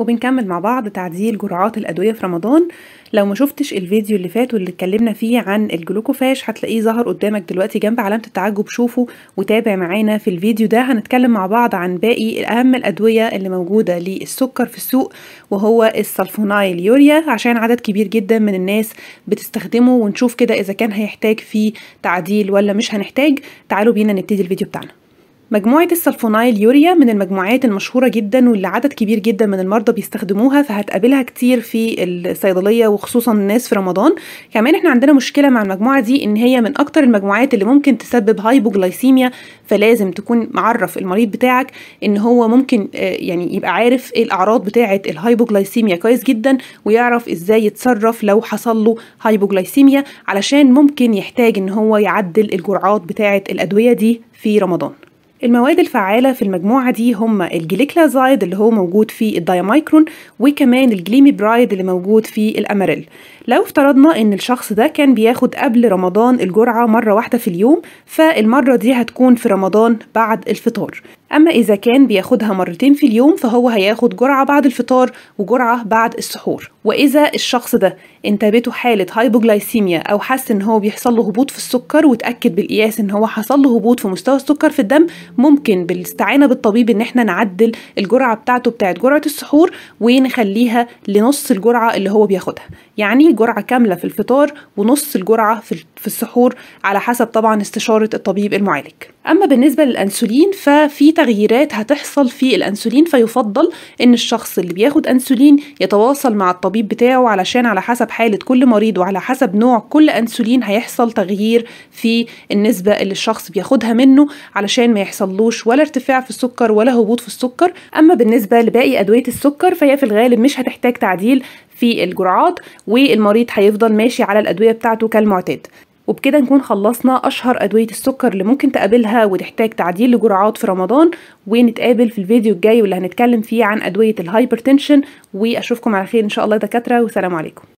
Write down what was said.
وبنكمل مع بعض تعديل جرعات الأدوية في رمضان لو ما شفتش الفيديو اللي فات واللي اتكلمنا فيه عن الجلوكوفاش هتلاقيه ظهر قدامك دلوقتي جنب علامة التعجب شوفه وتابع معانا في الفيديو ده هنتكلم مع بعض عن باقي أهم الأدوية اللي موجودة للسكر في السوق وهو السلفونايل يوريا عشان عدد كبير جدا من الناس بتستخدمه ونشوف كده إذا كان هيحتاج فيه تعديل ولا مش هنحتاج تعالوا بينا نبتدي الفيديو بتاعنا مجموعة السلفونايل يوريا من المجموعات المشهورة جدا واللي عدد كبير جدا من المرضى بيستخدموها فهتقابلها كتير في الصيدلية وخصوصا الناس في رمضان كمان احنا عندنا مشكلة مع المجموعة دي ان هي من اكتر المجموعات اللي ممكن تسبب هايبوجلايسيميا فلازم تكون معرف المريض بتاعك ان هو ممكن آه، يعني يبقى عارف ايه الاعراض بتاعة الهايبوجلايسيميا كويس جدا ويعرف ازاي يتصرف لو حصل له هايبوجلايسيميا علشان ممكن يحتاج ان هو يعدل الجرعات بتاعة الادوية دي في رمضان المواد الفعالة في المجموعة دي هم الجليكلازايد اللي هو موجود في الدايمايكرون وكمان الجليميبرايد اللي موجود في الأماريل لو افترضنا ان الشخص ده كان بياخد قبل رمضان الجرعة مرة واحدة في اليوم فالمرة دي هتكون في رمضان بعد الفطار أما إذا كان بياخدها مرتين في اليوم فهو هياخد جرعة بعد الفطار وجرعة بعد السحور وإذا الشخص ده انتابته حالة هايبوجلايسيميا أو حس إن هو بيحصل له هبوط في السكر وتأكد بالقياس إن هو حصل له هبوط في مستوى السكر في الدم ممكن بالاستعانة بالطبيب إن إحنا نعدل الجرعة بتاعته بتاعت جرعة السحور ونخليها لنص الجرعة اللي هو بياخدها يعني جرعة كاملة في الفطار ونص الجرعة في السحور على حسب طبعا استشارة الطبيب المعالج أما بالنسبة للأنسولين ففي تغييرات هتحصل في الانسولين فيفضل ان الشخص اللي بياخد انسولين يتواصل مع الطبيب بتاعه علشان على حسب حاله كل مريض وعلى حسب نوع كل انسولين هيحصل تغيير في النسبه اللي الشخص بياخدها منه علشان ما يحصلوش ولا ارتفاع في السكر ولا هبوط في السكر اما بالنسبه لباقي ادويه السكر فهي في الغالب مش هتحتاج تعديل في الجرعات والمريض هيفضل ماشي على الادويه بتاعته كالمعتاد وبكده نكون خلصنا أشهر أدوية السكر اللي ممكن تقابلها وتحتاج تعديل لجرعات في رمضان ونتقابل في الفيديو الجاي واللي هنتكلم فيه عن أدوية الهايبرتنشن وأشوفكم على خير إن شاء الله دكاترة والسلام عليكم